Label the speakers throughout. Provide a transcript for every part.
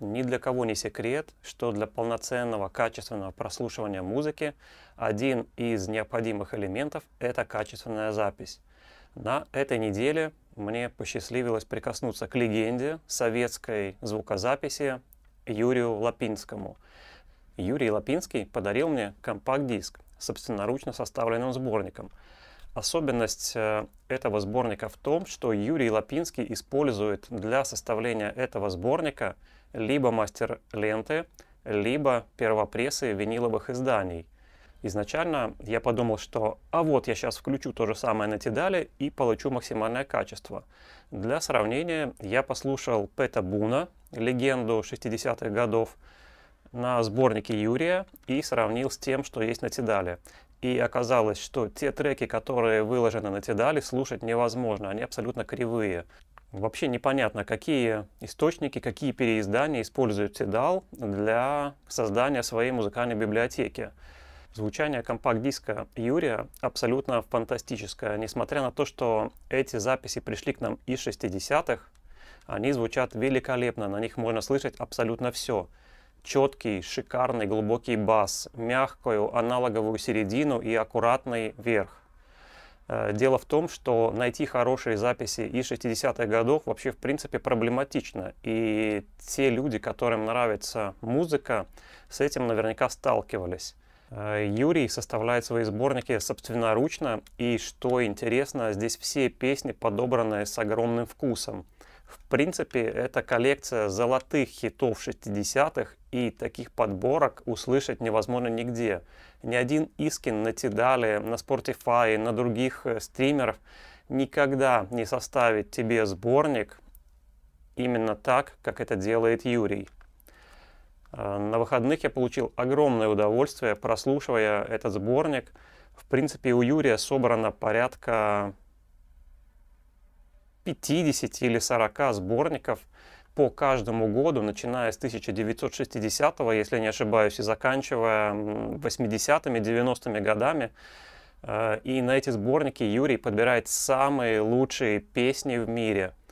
Speaker 1: Ни для кого не секрет, что для полноценного качественного прослушивания музыки один из необходимых элементов — это качественная запись. На этой неделе мне посчастливилось прикоснуться к легенде советской звукозаписи Юрию Лапинскому. Юрий Лапинский подарил мне компакт-диск собственноручно составленным сборником. Особенность э, этого сборника в том, что Юрий Лапинский использует для составления этого сборника — либо мастер ленты, либо первопрессы виниловых изданий. Изначально я подумал, что а вот я сейчас включу то же самое на Тидале и получу максимальное качество. Для сравнения я послушал Пэта Буна, легенду 60-х годов, на сборнике Юрия и сравнил с тем, что есть на Тидале. И оказалось, что те треки, которые выложены на Тидале, слушать невозможно, они абсолютно кривые. Вообще непонятно, какие источники, какие переиздания использует Tidal для создания своей музыкальной библиотеки. Звучание компакт-диска Юрия абсолютно фантастическое. Несмотря на то, что эти записи пришли к нам из 60-х, они звучат великолепно, на них можно слышать абсолютно все. Четкий, шикарный, глубокий бас, мягкую аналоговую середину и аккуратный верх. Э, дело в том, что найти хорошие записи из 60-х годов вообще в принципе проблематично. И те люди, которым нравится музыка, с этим наверняка сталкивались. Э, Юрий составляет свои сборники собственноручно, и что интересно, здесь все песни подобраны с огромным вкусом. В принципе, это коллекция золотых хитов 60-х, и таких подборок услышать невозможно нигде. Ни один Искин на Тидале, на Spotify, на других э, стримеров никогда не составит тебе сборник именно так, как это делает Юрий. Э, на выходных я получил огромное удовольствие, прослушивая этот сборник. В принципе, у Юрия собрано порядка 50 или 40 сборников по каждому году, начиная с 1960, го если не ошибаюсь, и заканчивая 80-ми, 90-ми годами. Э, и на эти сборники Юрий подбирает самые лучшие песни в мире –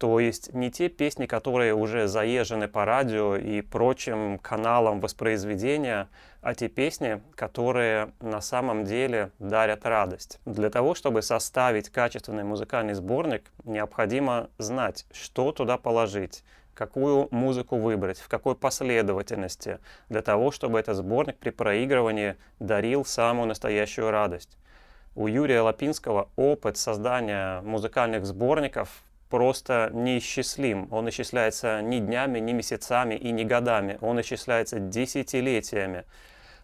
Speaker 1: то есть не те песни, которые уже заезжены по радио и прочим каналам воспроизведения, а те песни, которые на самом деле дарят радость. Для того, чтобы составить качественный музыкальный сборник, необходимо знать, что туда положить, какую музыку выбрать, в какой последовательности, для того, чтобы этот сборник при проигрывании дарил самую настоящую радость. У Юрия Лапинского опыт создания музыкальных сборников просто неисчислим. Он исчисляется не днями, не месяцами и не годами. Он исчисляется десятилетиями.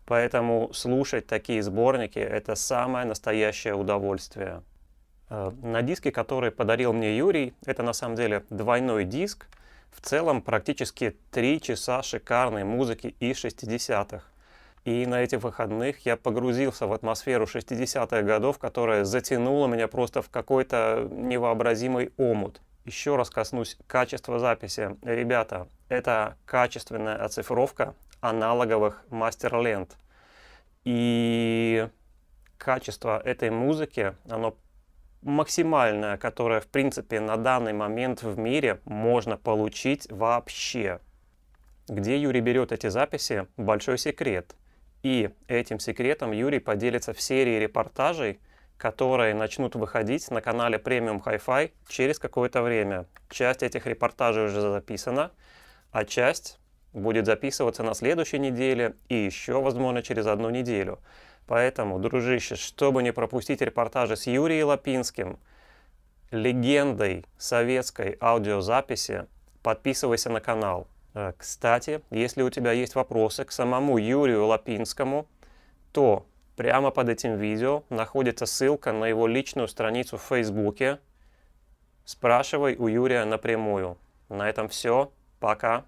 Speaker 1: Поэтому слушать такие сборники — это самое настоящее удовольствие. Э, на диске, который подарил мне Юрий, это на самом деле двойной диск, в целом практически три часа шикарной музыки из 60-х. И на этих выходных я погрузился в атмосферу 60-х годов, которая затянула меня просто в какой-то невообразимый омут. Еще раз коснусь качества записи. Ребята, это качественная оцифровка аналоговых мастер-лент. И качество этой музыки, оно максимальное, которое, в принципе, на данный момент в мире можно получить вообще. Где Юрий берет эти записи – большой секрет – и этим секретом Юрий поделится в серии репортажей, которые начнут выходить на канале Premium Hi-Fi через какое-то время. Часть этих репортажей уже записана, а часть будет записываться на следующей неделе и еще, возможно, через одну неделю. Поэтому, дружище, чтобы не пропустить репортажи с Юрием Лапинским, легендой советской аудиозаписи, подписывайся на канал. Э, кстати, если у тебя есть вопросы к самому Юрию Лапинскому, то прямо под этим видео находится ссылка на его личную страницу в Фейсбуке. Спрашивай у Юрия напрямую. На этом все. Пока.